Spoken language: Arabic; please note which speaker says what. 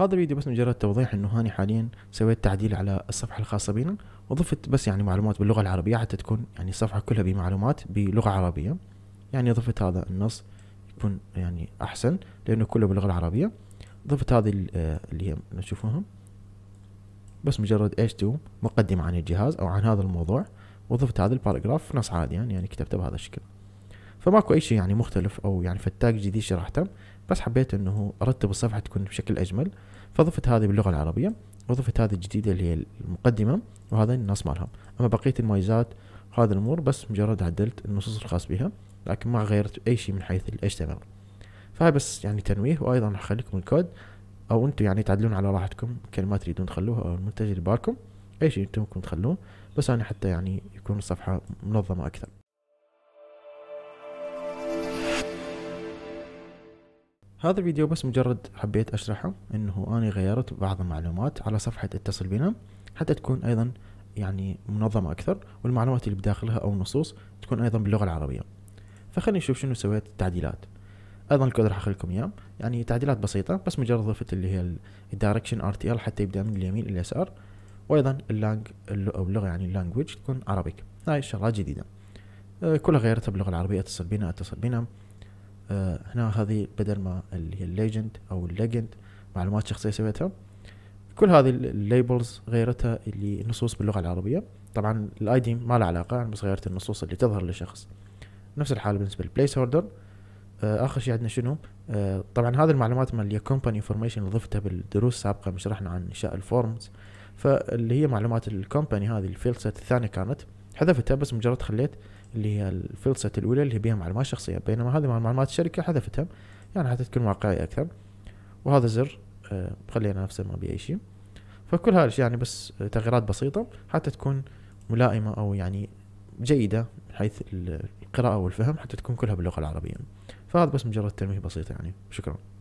Speaker 1: هذا الفيديو بس مجرد توضيح انه هاني حاليا سويت تعديل على الصفحه الخاصه بينا وضفت بس يعني معلومات باللغه العربيه حتى تكون يعني الصفحه كلها بمعلومات بلغه عربيه يعني ضفت هذا النص يكون يعني احسن لانه كله باللغه العربيه ضفت هذه آه، اللي هي نشوفوها بس مجرد ايش تو مقدمه عن الجهاز او عن هذا الموضوع وضفت هذا الباراجراف نص عادي يعني, يعني كتبته بهذا الشكل فماكو اي شيء يعني مختلف او يعني فتاك جديد شرحته بس حبيت انه ارتب الصفحه تكون بشكل اجمل فضفت هذه باللغه العربيه وضفت هذه الجديده اللي هي المقدمه وهذا النص مالها اما بقيه المميزات هذا الامور بس مجرد عدلت النصوص الخاص بها لكن ما غيرت اي شيء من حيث ال HTML فهاي بس يعني تنويه وايضا اخليكم الكود او انتم يعني تعدلون على راحتكم كلمات تريدون تخلوها او المنتج اللي بالكم اي شيء انتم ممكن تخلوه بس انا حتى يعني يكون الصفحه منظمه اكثر هذا الفيديو بس مجرد حبيت أشرحه أنه أنا غيرت بعض المعلومات على صفحة اتصل بنا حتى تكون أيضا يعني منظمة أكثر والمعلومات اللي بداخلها أو النصوص تكون أيضا باللغة العربية فخلينا نشوف شنو سويت التعديلات ايضا الكود راح اخليكم اياه يعني تعديلات بسيطه بس مجرد ضفت اللي هي الدايركشن ار تي ال حتى يبدا من اليمين الى اليسار وايضا اللانج او اللغه يعني اللانجوج تكون عربيك هاي الشغلات جديده آه، كلها غيرتها باللغه العربيه اتصل بنا اتصل بنا آه، هنا هذه بدل ما اللي هي الليجند او الليجند معلومات شخصيه سويتها كل هذه الليبلز غيرتها اللي النصوص باللغه العربيه طبعا الاي دي ما له علاقه انا بس غيرت النصوص اللي تظهر للشخص نفس الحاله بالنسبه للبليس هولدر آه، اخر شيء عندنا شنو آه طبعا هذه المعلومات مال الكومباني انفورميشن اللي ضفتها بالدروس السابقه شرحنا عن انشاء الفورمز فاللي هي معلومات الكومباني هذه الفيلد سيت الثانيه كانت حذفتها بس مجرد خليت اللي هي الفلسة الاولى اللي بيها معلومات شخصيه بينما هذه معلومات الشركه حذفتها يعني حتى تكون واقعيه اكثر وهذا زر آه، خلينا نفسه ما بيه اي شيء فكل هذا يعني بس آه، تغييرات بسيطه حتى تكون ملائمه او يعني جيده من حيث القراءه والفهم حتى تكون كلها باللغه العربيه فهذا بس مجرد تنويه بسيط يعني شكرا